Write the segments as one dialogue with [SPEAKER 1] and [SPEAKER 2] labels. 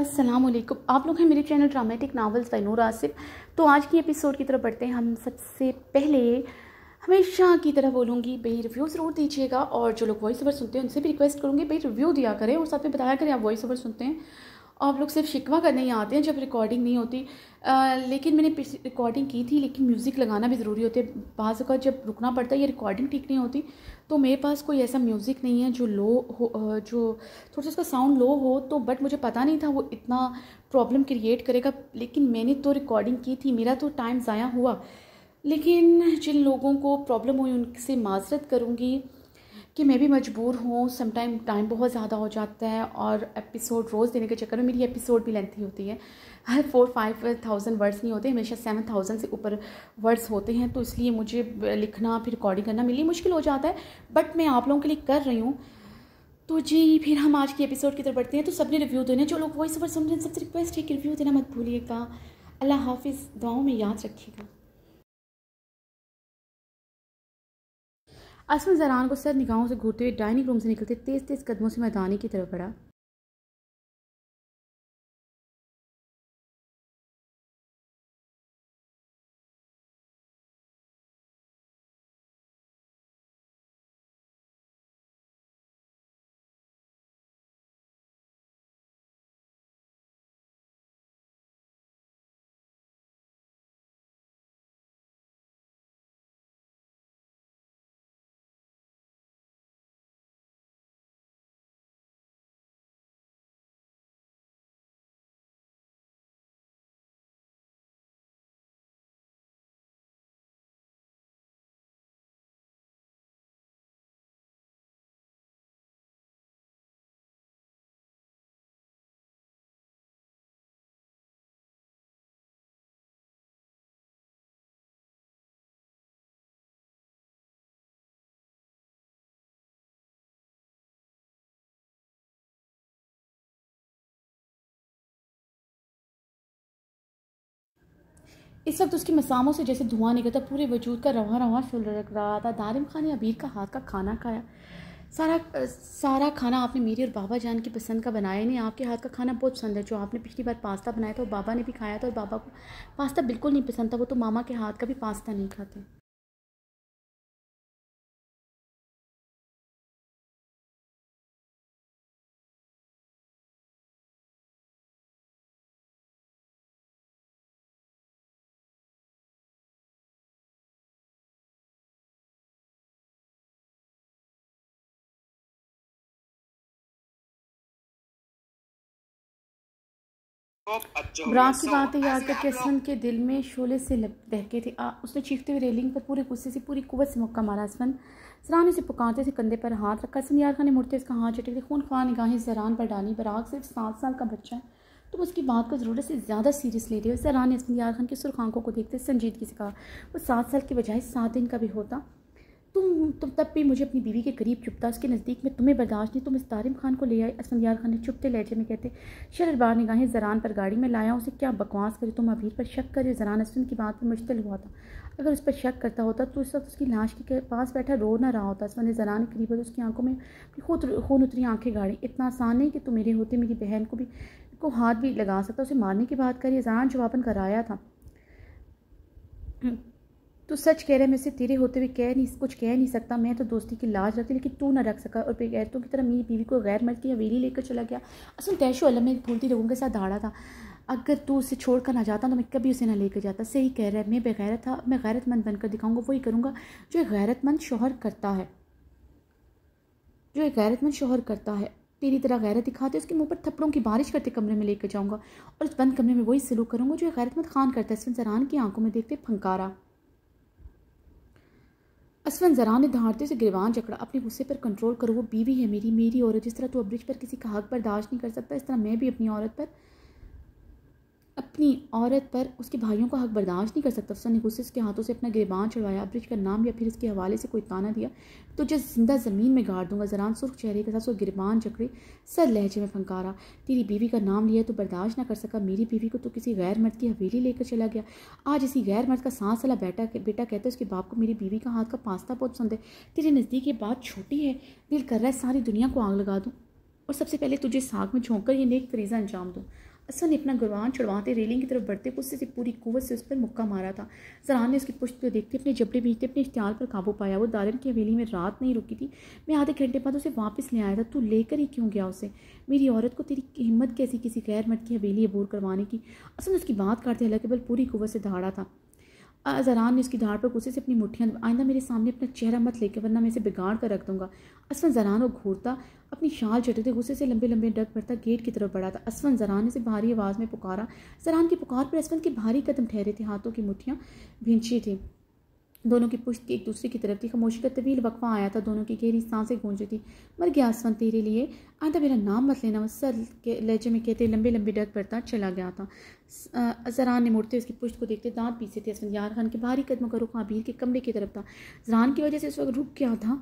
[SPEAKER 1] अस्सलाम वालेकुम आप लोग हैं मेरे channel dramatic novels by Noor Asif तो आज की एपिसोड की तरफ बढ़ते हैं हम सबसे पहले हमेशा की तरह बोलूँगी भाई रिव्यू ज़रूर दीजिएगा और जो लोग वॉइस ओवर सुनते हैं उनसे भी रिक्वेस्ट करूँगी भाई रिव्यू दिया करें और साथ में बताया करें आप वॉइस ओवर सुनते हैं आप लोग सिर्फ शिकवा करने ही आते हैं जब रिकॉर्डिंग नहीं होती आ, लेकिन मैंने रिकॉर्डिंग की थी लेकिन म्यूज़िक लगाना भी ज़रूरी होता है बाज़ अवत जब रुकना पड़ता है या रिकॉर्डिंग ठीक नहीं होती तो मेरे पास कोई ऐसा म्यूज़िक नहीं है जो लो हो जो थोड़ा सा उसका साउंड लो हो तो बट मुझे पता नहीं था वो इतना प्रॉब्लम क्रिएट करेगा लेकिन मैंने तो रिकॉर्डिंग की थी मेरा तो टाइम ज़ाया हुआ लेकिन जिन लोगों को प्रॉब्लम हुई उनसे माजरत करूँगी कि मैं भी मजबूर हूँ समटाइम टाइम बहुत ज़्यादा हो जाता है और एपिसोड रोज़ देने के चक्कर में मेरी एपिसोड भी लेंथी होती है हर फोर फाइव थाउजेंड वर्ड्स नहीं होते हमेशा सेवन थाउजेंड से ऊपर वर्ड्स होते हैं तो इसलिए मुझे लिखना फिर रिकॉर्डिंग करना मेरे लिए मुश्किल हो जाता है बट मैं आप लोगों के लिए कर रही हूँ तो जी फिर हम आज के एपिसोड की तरफ बढ़ते हैं तो सबने रिव्यू देने
[SPEAKER 2] जो लोग वॉइस ओवर सुन रहे हैं सबसे रिक्वेस्ट है कि रिव्यू देना मत भूलिएगा अल्लाह हाफिज़ दुआओं में याद रखिएगा असम जरान को सर निगाहों से घूरते हुए डाइनिंग रूम से निकलते तेज़ तेज़ कदमों से मैदानी की तरफ बढ़ा इस वक्त उसकी मसामों से जैसे धुआं निकलता पूरे वजूद का रवा रवा रख रहा था दारिम खान ने अबीर का हाथ का खाना
[SPEAKER 1] खाया सारा सारा खाना आपने मेरी और बाबा जान की पसंद का बनाया नहीं आपके हाथ का
[SPEAKER 2] खाना बहुत पसंद है जो आपने पिछली बार पास्ता बनाया था वो बाबा ने भी खाया था और बाबा को पास्ता बिल्कुल नहीं पसंद था वो तो मामा के हाथ का भी पास्ता नहीं खाते
[SPEAKER 3] ब्राक की बात है याद करके असलम के दिल में शोले से
[SPEAKER 1] दहके थे आ, उसने चीखते हुए रेलिंग पर पूरे गुस्से से पूरी कुवत से मुक्का मारा असमन सराहने से पुकारते से कंधे पर हाथ रखा असमन यार खान ने मुड़ते उसका हाथ थे खून खुआ निगाहें सरान पर डाली बराग सिर्फ सात साल का बच्चा है तुम तो उसकी बात को ज़रूरत से ज़्यादा सीरियस ले रहे हो सरान ने असमन यार खान की सुरख आंखों को देखते संजीदगी से कहा वो सात साल के बजाय सात दिन का भी होता तुम तुम तब भी मुझे अपनी बीवी के करीब चुपता उसके नज़दीक में तुम्हें बर्दाश्त नहीं तुम इस तारिम खान को ले आए असलम यार खान ने चुपते लहजे में कहते शरबार निगाहें जरान पर गाड़ी में लाया उसे क्या बकवास करे तुम अबीर पर शक करे जरान असम की बात पर मुश्तल हुआ था अगर उस पर शक करता होता तो उस वक्त उसकी लाश के पास बैठा रो ना रहा होता असमान जरान के करीब उसकी आंखों में खून खून उतरी आंखें गाड़ी इतना आसान नहीं कि तुम मेरे होते मेरी बहन को भी को हाथ भी लगा सकता उसे मारने की बात करिए जरान जवाबन कराया था तो सच कह रहे मैं से तेरे होते हुए कह नहीं कुछ कह नहीं सकता मैं तो दोस्ती की लाज रखती लेकिन तू ना रख सका और गैरतों की तरह मेरी बीवी को गैर मरती की हवेली लेकर चला गया असल तैशो अल्लाह में भूलती लोगों के साथ धाड़ा था अगर तू उसे छोड़ कर ना जाता तो मैं कभी उसे ना लेकर जाता सही कह रहा है मैं बेगैरत था मैं गैरतमंद बनकर दिखाऊंगा वही करूँगा जो एक गैरतमंद शोहर करता है जो एक गैरतमंद शोहर करता है तेरी तरह गैरत दिखाते उसके मुंह पर थप्पड़ों की बारिश करते कमरे में लेकर जाऊंगा और उस बंद कमरे में वही सलूक करूंगा जो एक गैरतमंद खान करता है सरहान की आंखों में देखते फंकारा असवन जरा ने धारते से गिरवान जकड़ा अपने गुस्से पर कंट्रोल करो वो बीवी है मेरी मेरी औरत जिस तरह तू ब्रिज पर किसी का हक बर्दाश्त नहीं कर सकता इस तरह मैं भी अपनी औरत पर अपनी औरत पर उसके भाइयों का हक बर्दाश्त नहीं कर सकता उसने गुस्से उसके हाथों से अपना गिरबान चढ़वाया ब्रिज का नाम या फिर इसके हवाले से कोई ताना दिया तो जो जिंदा ज़मीन में गाड़ दूंगा जरान सुर्ख चेहरे के साथ वो गिरबान चकड़े सर लहजे में फंकारा तेरी बीवी का नाम लिया तो बर्दाश्त ना कर सका मेरी बीवी को तो किसी गैर मर्द की हवेली लेकर चला गया आज इसी गैर मर्द का सांस वाला बेटा बेटा कहता है उसके बाप को मेरी बीवी का हाथ का पास्ता बहुत पसंद है तेरे नज़दीक ये बात छोटी है दिल कर रहा है सारी दुनिया को आग लगा दूँ और सबसे पहले तुझे साग में झोंक कर ये नेक फरीज़ा अंजाम दूँ असल ने अपना गुरबान छुड़वाते रेलिंग की तरफ बढ़ते गुस्से से पूरी कुवत से उस पर मुक्का मारा था जरान ने उसकी पुष्ट को देखते अपने जबड़े भेजते अपने इख्तियार पर काबू पाया वो दारन की हवेली में रात नहीं रुकी थी मैं आधे घंटे बाद उसे वापस ले आया था तू लेकर ही क्यों गया उसे मेरी औरत को तेरी हिम्मत कैसी किसी गैर मर्द की हवेली अबूर करवाने की असल उसकी बात करते हालांकि बल पूरी कुवत से दहाड़ा था अजहरान ने उसकी धाड़ पर गुस्से से अपनी मुठियाँ आइंदा मेरे सामने अपना चेहरा मत लेके वरना मैं इसे बिगाड़ कर रख दूंगा असवन जरान और घूरता अपनी शाल चटते गुस्से से लंबे लंबे डग भरता गेट की तरफ बढ़ा था असवन जरान ने इसे भारी आवाज़ में पुकारा जरान की पुकार पर असवन के भारी कदम ठहरे थे हाथों की मुठियाँ भिंची थी दोनों की पुश्त एक दूसरे की तरफ थी खामोशी का तवील वकफा आया था दोनों की गहरी सांसें गूंजी थी मर गया आसमान तेरे लिए आधा मेरा नाम मत लेना सर के लहजे में कहते लंबे लंबे डग पड़ता चला गया था जरान ने मुड़ते उसकी पुश्त को देखते दांत पीसे थे असमन
[SPEAKER 2] यार खान के भारी कदमों का रुख आबीर के कमरे की तरफ था जरान की वजह से उस वक्त रुक गया था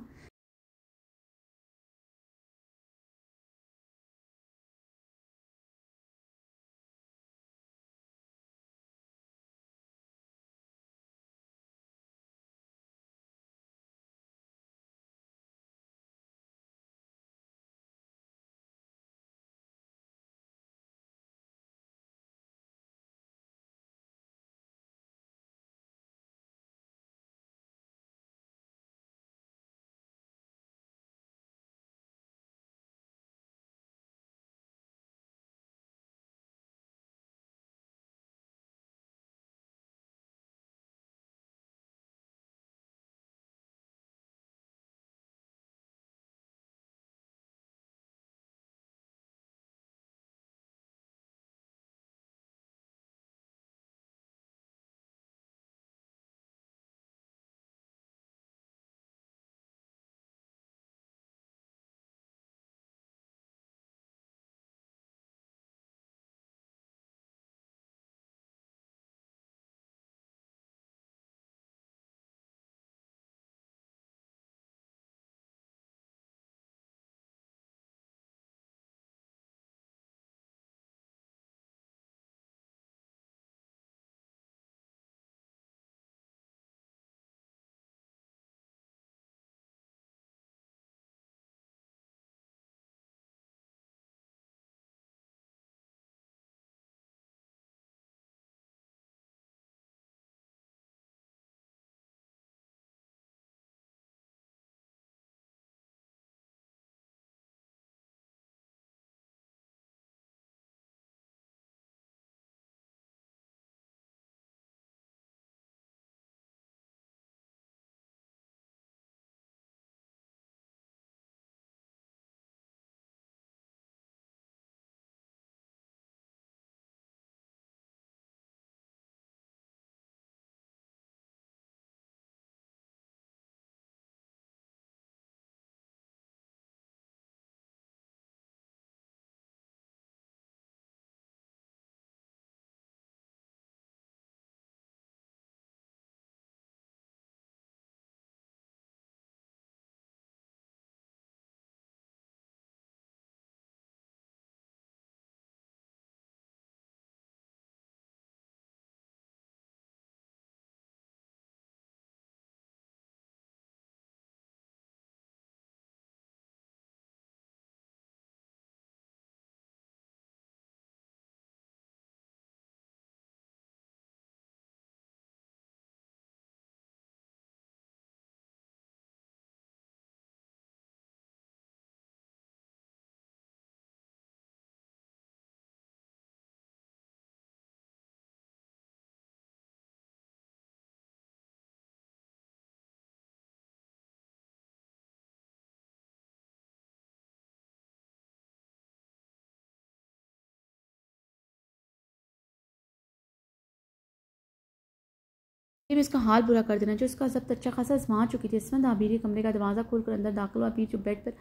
[SPEAKER 2] में इसका हाल बुरा कर देना जो इसका सब तो अच्छा खासा आजमा चुकी थी इसमंद आबीरी कमरे का दरवाज़ा खोलकर अंदर दाखिल हुआ
[SPEAKER 1] आबिर जो बेड पर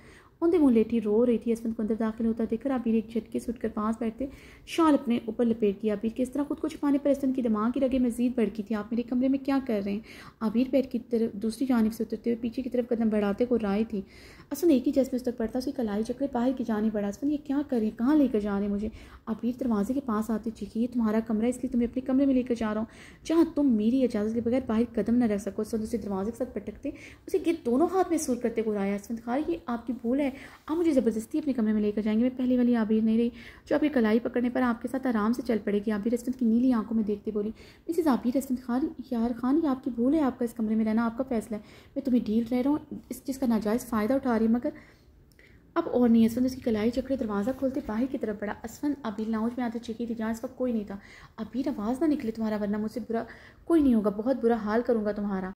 [SPEAKER 1] औंधे मुँह लेटी रो रही थी इसमें को अंदर दाखिल होता देखकर आबिर एक झटके से उठकर पास बैठते शाल अपने ऊपर लपेट दिया आबिर के इस तरह खुद को छुपाने पर इसमें की दिमाग की रगे मजीद भड़की थी आप मेरे कमरे में क्या कर रहे हैं आबिर बैठ की तरफ दूसरी जानब से उतरते हुए पीछे की तरफ कदम बढ़ाते को राय थी असन एक ही जज्बे उस तक पड़ता उसकी कलाई चकड़े बाहर की जाने बढ़ा असमन ये क्या करें कहाँ लेकर जा रहे हैं मुझे अबीर दरवाजे के पास आते चीखी तुम्हारा कमरा इसलिए तुम्हें अपने कमरे में लेकर जा रहा हूँ जहाँ तुम मेरी इजाज़त के बगैर बाहर कदम न रख सको उसने उसे दरवाजे के साथ पटकते उसे गिर दोनों हाथ में सूर करते घुराया इसमें खार ये आपकी भूल है आप मुझे ज़बरदस्ती अपने कमरे में लेकर जाएंगे मैं पहली वाली आबीर नहीं रही जो आपकी कलाई पकड़ने पर आपके साथ आराम से चल पड़ेगी आबिर रसमत की नीली आंखों में देखते बोली मिसिस आबिर रसमत खान यार खान ये आपकी भूल है आपका इस कमरे में रहना आपका फैसला है मैं तुम्हें ढील रह रहा हूँ इस चीज़ का नाजायज़ फ़ायदा उठा रही मगर अब और नहीं असफंद उसकी कलाई चकड़े दरवाज़ा खोलते बाहर की तरफ बढ़ा असफंद अभी
[SPEAKER 2] लाउज में आते चिकी थी जहाँ इस वक्त कोई नहीं था अभी आवाज़ ना निकले तुम्हारा वरना मुझसे बुरा कोई नहीं होगा बहुत बुरा हाल करूँगा तुम्हारा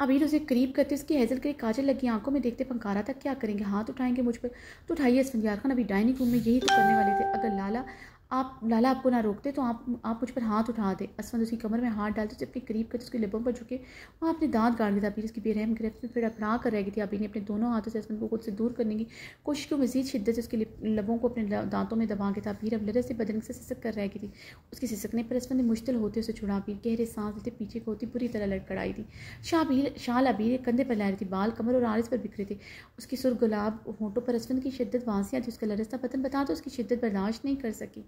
[SPEAKER 2] अब हीरो तो उसे करीब करते उसकी हैजल के काजल लगी आंखों में देखते पंकारा था क्या करेंगे हाथ
[SPEAKER 1] उठाएंगे मुझ पर तो उठाइए इस खान अभी डाइनिंग रूम में यही तो करने वाले थे अगर लाला आप लाला आपको ना रोकते तो आप आप मुझ पर हाथ उठा दे असमत उसकी कमर में हाथ डालते जबकि करीब करते उसके लिबों पर झुके वहाँ अपने दांत गाड़ दिया आबी उसकी बेरहम गिरफ्त में फिर अपना कर रह गई थी अभी ने अपने दोनों हाथों से असमंद को खुद से दूर करने की कोशिश की मजीद शिद्दत से उसके लबों को अपने दांतों में दबा के था पीर अब लरस से बदन से सिसक कर रह गई थी उसकी सिसकने पर असमंद ने मुश्तिल होते उसे छुड़ा भी गहरे सांस लेते पीछे को होती बुरी तरह लड़कड़ाई थी शाहबीर शाल अबीर कंधे पर लहरी थी बाल कमर और आरिस पर बिखरे थे उसकी सुर गुलाब होंठों पर असमंद की शिद्दत से आती उसका लरसता पतन बता तो उसकी शिद्दत बर्दाश्त नहीं कर सकी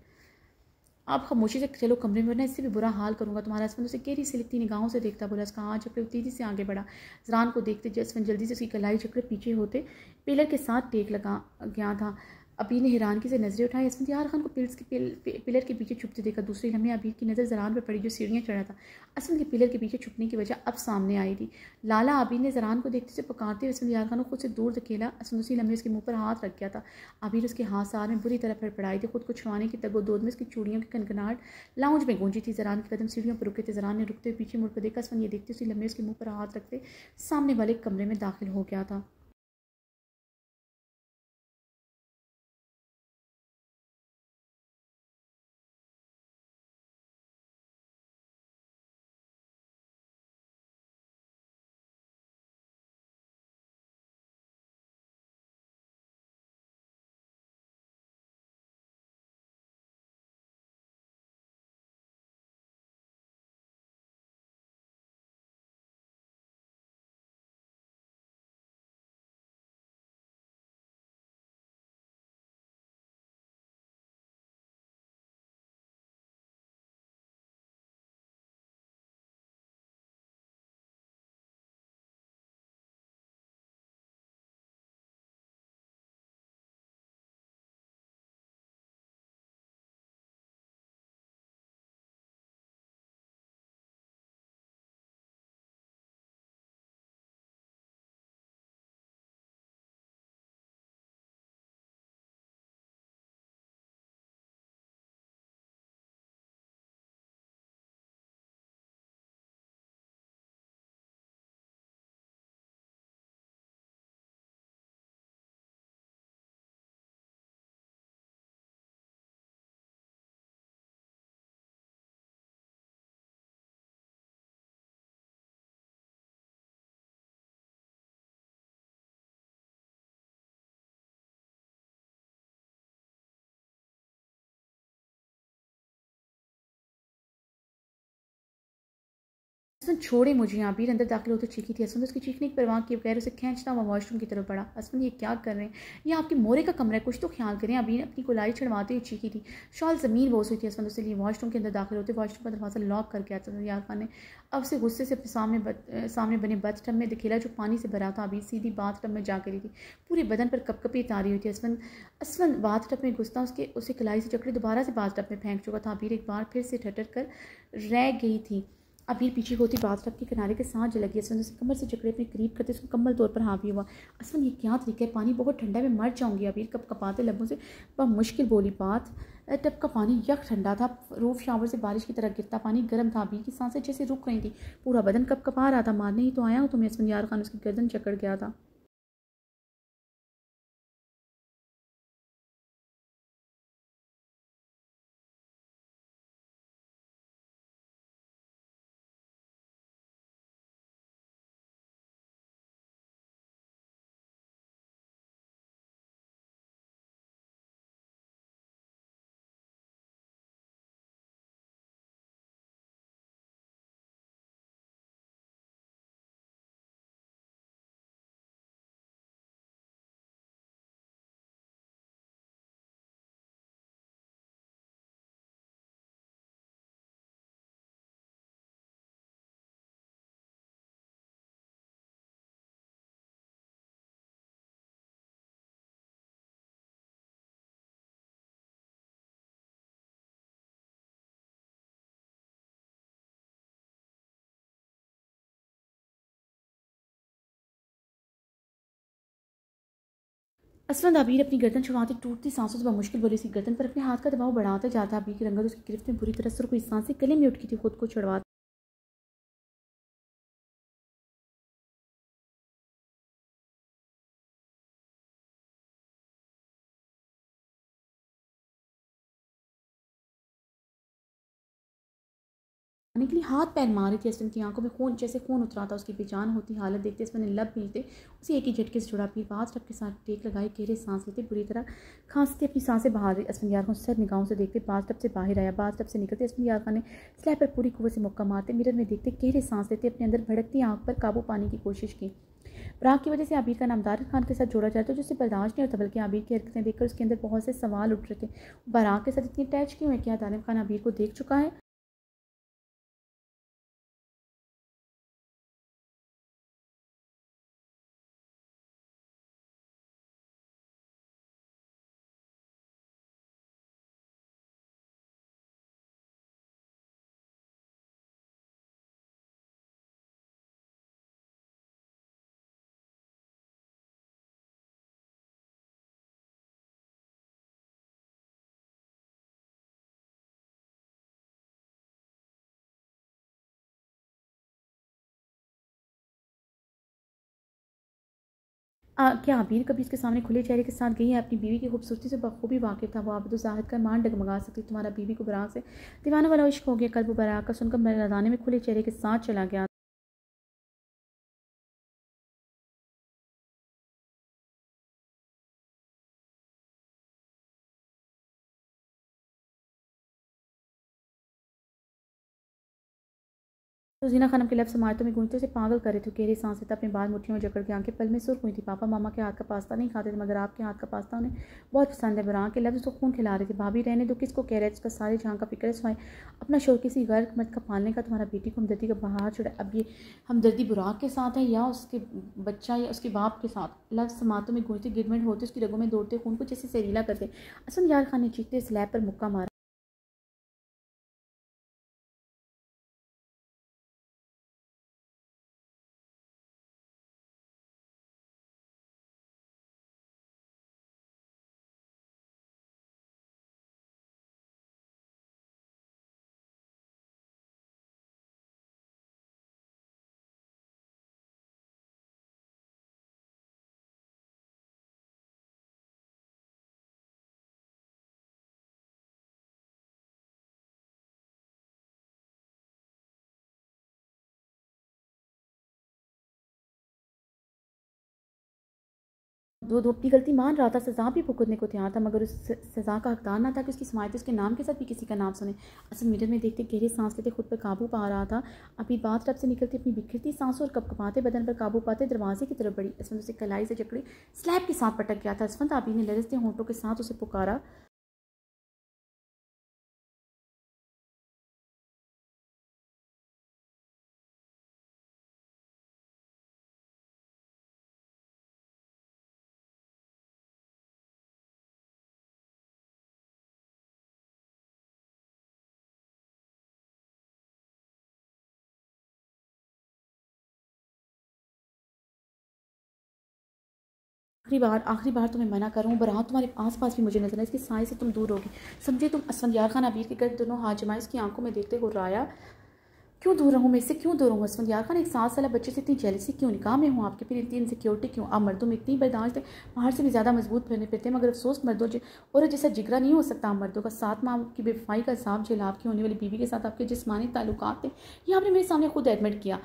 [SPEAKER 1] आप खामोशी से चलो कमरे में वरना इससे भी बुरा हाल करूँगा तुम्हारा हस्बैंड उसे कैरी से लिखती निगाहों से देखता बोला उसका हाँ चक्कर तेज़ी से आगे बढ़ा जरान को देखते जसवन जल्दी से उसकी कलाई चक्कर पीछे होते पिलर के साथ टेक लगा गया था अबी ने हैरानगी से नजरें उठाई इसमें यार खान को पिल्स के पिल, पिलर के पीछे छुपते देखा दूसरी लम्हे अबीर की नज़र जरान पर पड़ी जो सीढ़ियाँ चढ़ा था असम के पिलर के पीछे छुपने की वजह अब सामने आई थी लाला अबीर ने जरान को देखते से पकारते हुए इसमें यार खान को खुद से दूर धकेला असम उसी लम्हे उसके मुँह पर हाथ रख गया था अबीर उसके हाथ सार में बुरी तरह पड़ाई थी खुद को छुड़ाने की दो में उसकी चूड़ियों की कनकनाट लाउंज में गूंजी थी जरान के कदम सीढ़ियों पर रुके थे जरान ने रुकते हुए पीछे मुड़ कर देखा असम ये देखते उसी लम्हे
[SPEAKER 3] उसके मुँह पर हाथ रखते सामने वाले कमरे में दाखिल हो गया था
[SPEAKER 2] हसन छोड़े मुझे यहाँ भी अंदर दाखिल होते चीखी थी हसन उसकी चीखने की परवाह की बगैर उसे खींचना हुआ वॉशरूम की तरफ बढ़ा हसन ये क्या कर रहे
[SPEAKER 1] हैं ये आपके मोरे का कमरा है कुछ तो ख्याल करें अभी अपनी गुलाई छिड़वाते हुए चीखी थी शॉल ज़मीन बहुत हुई थी हसन उसके लिए वॉशरूम के अंदर दाखिल होते वॉशरूम का दरवाज़ा लॉक करके आता था यार खान ने अब से गुस्से से सामने सामने बने टब में दिखेला जो पानी से भरा था अभी सीधी टब में जा करी थी पूरे बदन पर कपकपी तारी हुई थी असमन असमन टब में घुसता उसके उसे कलाई से चकड़ी दोबारा से टब में फेंक चुका था अबीर एक बार फिर से ठटर कर रह गई थी अब ये पीछे होती बात के किनारे के साथ लगी असम उसने कमर से जकड़े अपने करीब करते उसको कमल तौर पर हावी हुआ असमन ये क्या तरीका है पानी बहुत ठंडा है मैं मर जाऊँगी अबीर कब कपाते लबों से पर मुश्किल बोली बात टब का पानी यक ठंडा था रूफ शावर से बारिश की तरह गिरता पानी गर्म था अबीर की सांसें जैसे रुक रही थी पूरा बदन कब कपा रहा
[SPEAKER 3] था मारने ही तो आया हूँ तुम्हें असमन यार खान उसकी गर्दन चकड़ गया था
[SPEAKER 2] असलंद अबीर अपनी गर्दन छुड़ाते टूटती सांसों से मुश्किल बोली उसकी गर्दन पर अपने हाथ का दबाव बढ़ाता जाता अबीर की रंगत उसकी गिरफ्त में बुरी तरह सांस सांसें गले में उठकी थी खुद को छुड़वा निकली हाथ पैर मारे थी हसन की आंखों में खून जैसे खून उतरा था उसकी बेजान होती हालत देखते हसन लब मिलते उसे एक ही झटके से जुड़ा पी बाज टप के साथ टेक लगाए
[SPEAKER 1] गहरे सांस लेते बुरी तरह खांसते अपनी सांसें बाहर रही असमिन यार खान सर निगाहों से देखते बाज टप से बाहर आया बाज टप से निकलते असमिन यार खान ने स्लैब पर पूरी कुएं से मुक्का मारते मिरर में देखते गहरे सांस लेते अपने अंदर भड़कती आंख पर काबू पाने की कोशिश की ब्राक की वजह से आबिर का नाम दारिक खान के साथ जोड़ा जाता है जिससे बर्दाश्त नहीं
[SPEAKER 2] होता बल्कि आबिर की हरकतें देखकर उसके अंदर बहुत से सवाल उठ रहे थे बराक के साथ इतनी अटैच क्यों है क्या दानिम खान आबिर को देख चुका है क्या आबिर कभी उसके सामने खुले चेहरे के साथ गई है अपनी बीवी की खूबसूरती से बखूबी वाकिफ था वो आबद तो जाहिर का मान डगमगा सकती तुम्हारा बीवी को बराक
[SPEAKER 1] से
[SPEAKER 3] दीवाना वाला इश्क हो गया कल वो बराक का सुनकर मैदाने में खुले चेहरे के साथ चला गया
[SPEAKER 2] तो जीना खानम के लफ्स इमारतों में गूंजते से पागल करे थे गहरी सांस तब तो अपने बाद मुठियों में जकड़ के आंखें पल में सुर्ख हुई थी पापा मामा के हाथ का पास्ता नहीं खाते थे मगर आपके
[SPEAKER 1] हाथ का पास्ता उन्हें बहुत पसंद है बरा के लफ्ज़ उसको तो खून खिला रहे थे भाभी रहने दो किसको कह रहे उसका सारे जहाँ का फिक्र सुनाए अपना शोर किसी गैर मत का पालने का तुम्हारा बेटी को हमदर्दी का बाहर छुड़ा अब ये हमदर्दी बुराक के साथ है या उसके बच्चा या उसके बाप के साथ लफ्ज़ समातों में गूंजते गिरमेंट होते उसकी
[SPEAKER 3] रगों में दौड़ते खून को जैसे सहरीला करते असम यार खान ने चीखते स्लैब पर मुक्का मारा
[SPEAKER 2] वो दो अपनी गलती मान रहा था सज़ा भी भुगतने को तैयार था मगर उस सज़ा का हकदार ना था कि उसकी समायत उसके नाम के साथ भी किसी का नाम सुने
[SPEAKER 1] असल मिरर में देखते गहरे सांस लेते खुद पर काबू पा रहा था अभी बात टब से निकलती अपनी बिखरती सांसों
[SPEAKER 2] और कपकपाते बदन पर काबू पाते दरवाजे की तरफ बढ़ी असमंद उसे कलाई से जकड़ी स्लैब के साथ पटक गया था असमंद आबी ने लरजते होटों के साथ उसे पुकारा आखिरी बार आखिरी बार तुम्हें तो मना करूँ बरहा तुम्हारे आस पास भी मुझे नजर है इसकी साई से तुम दूर होगी समझे तुम असलम यार खान अबीर के घर दोनों
[SPEAKER 1] हाथ जमाए उसकी आंखों में देखते हो राया क्यों दूर रहूँ मैं इससे क्यों दूर रहूँ असमत यार खान एक सात साल बच्चे से इतनी जेलसी क्यों निकाह में हूँ आपके फिर इतनी इनसिक्योरिटी क्यों आप मर्दों में इतनी बर्दाश्त है बाहर से भी ज़्यादा मजबूत फिरने फिरते मगर अफसोस मर्दों और जैसा जिगरा नहीं हो सकता मर्दों का साथ माँ की बेफाई का हिसाब झेल आपकी होने वाली बीवी के साथ आपके जिसमानी ताल्लुकात थे ये आपने मेरे सामने खुद एडमिट किया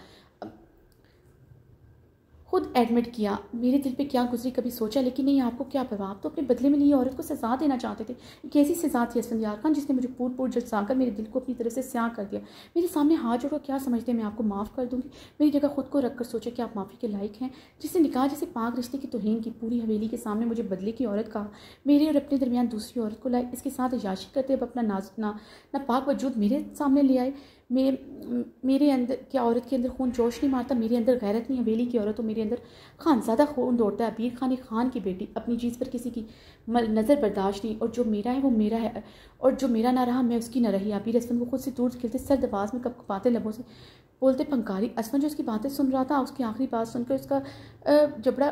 [SPEAKER 1] खुद एडमिट किया मेरे दिल पे क्या गुजरी कभी सोचा लेकिन नहीं आपको क्या आप तो अपने बदले में लिए औरत को सजा देना चाहते थे एक ऐसी सजा थी असंद यार खान जिसने मुझे पूर पूर जलसाकर मेरे दिल को अपनी तरफ से स्याह कर दिया मेरे सामने हाथ जोड़कर क्या समझते हैं मैं आपको माफ़ कर दूंगी मेरी जगह खुद को रख कर सोचा कि आप माफ़ी के लायक हैं जिसने निकाह जैसे पाक रिश्ते की तोहन की पूरी हवेली के सामने मुझे बदले की औरत कहा मेरे और अपने दरमियान दूसरी औरत को लाए इसके साथ याशिक करते अब अपना नाज ना पाक वजूद मेरे सामने ले आए मेरे मेरे अंदर क्या औरत के अंदर खून जोश नहीं मारता मेरे अंदर गैरत नहीं हवेली की औरत हो मेरे अंदर खानजादा खून दौड़ता है अबीर खान खान की बेटी अपनी चीज़ पर किसी की नज़र बर्दाश्त नहीं और जो मेरा है वो मेरा है और जो मेरा ना रहा मैं उसकी ना रही अबीर असमन को खुद से दूर खिलते सर्द आवाज़ में कप कपाते लबों से बोलते पंकारी असमन जो उसकी बातें सुन रहा था उसकी आखिरी बात सुनकर उसका जबड़ा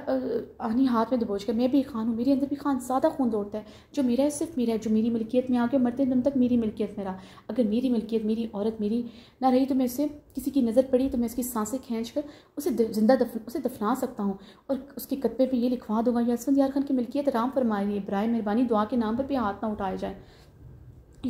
[SPEAKER 1] आनी हाथ में दबोच गया मैं भी खान हूँ मेरे अंदर भी खान ज़्यादा खून दौड़ता है जो मेरा है सिर्फ मेरा है जो मेरी मिलकियत में आके मरते दम तक मेरी मिलकियत में रहा अगर मेरी मिलकियत मेरी औरत मेरी ना रही तो मैं उसे किसी की नज़र पड़ी तो मैं उसकी सांसें खींच कर उसे जिंदा दफ उसे दफना सकता हूँ हूँ और उसके कतबे पे ये लिखवा दूंगा या इसमत यार खान की मिल्कियत राम फरमाइए ब्राय मेहरबानी दुआ के नाम पर भी हाथ ना उठाए जाए